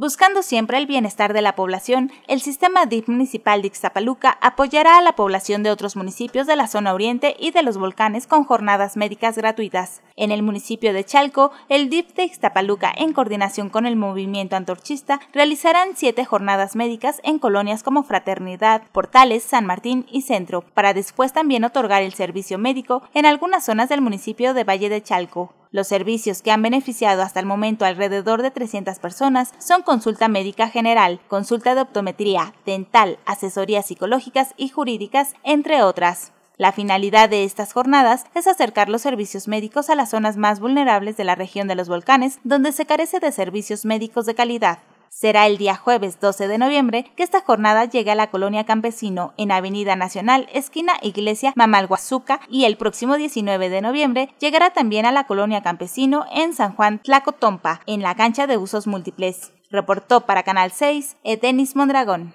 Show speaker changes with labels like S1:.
S1: Buscando siempre el bienestar de la población, el sistema DIP municipal de Ixtapaluca apoyará a la población de otros municipios de la zona oriente y de los volcanes con jornadas médicas gratuitas. En el municipio de Chalco, el DIP de Ixtapaluca, en coordinación con el movimiento antorchista, realizarán siete jornadas médicas en colonias como Fraternidad, Portales, San Martín y Centro, para después también otorgar el servicio médico en algunas zonas del municipio de Valle de Chalco. Los servicios que han beneficiado hasta el momento alrededor de 300 personas son consulta médica general, consulta de optometría, dental, asesorías psicológicas y jurídicas, entre otras. La finalidad de estas jornadas es acercar los servicios médicos a las zonas más vulnerables de la región de los volcanes, donde se carece de servicios médicos de calidad. Será el día jueves 12 de noviembre que esta jornada llegue a la colonia Campesino en Avenida Nacional, esquina Iglesia Mamalguazuca y el próximo 19 de noviembre llegará también a la colonia Campesino en San Juan Tlacotompa, en la cancha de usos múltiples. Reportó para Canal 6 Edenis Mondragón.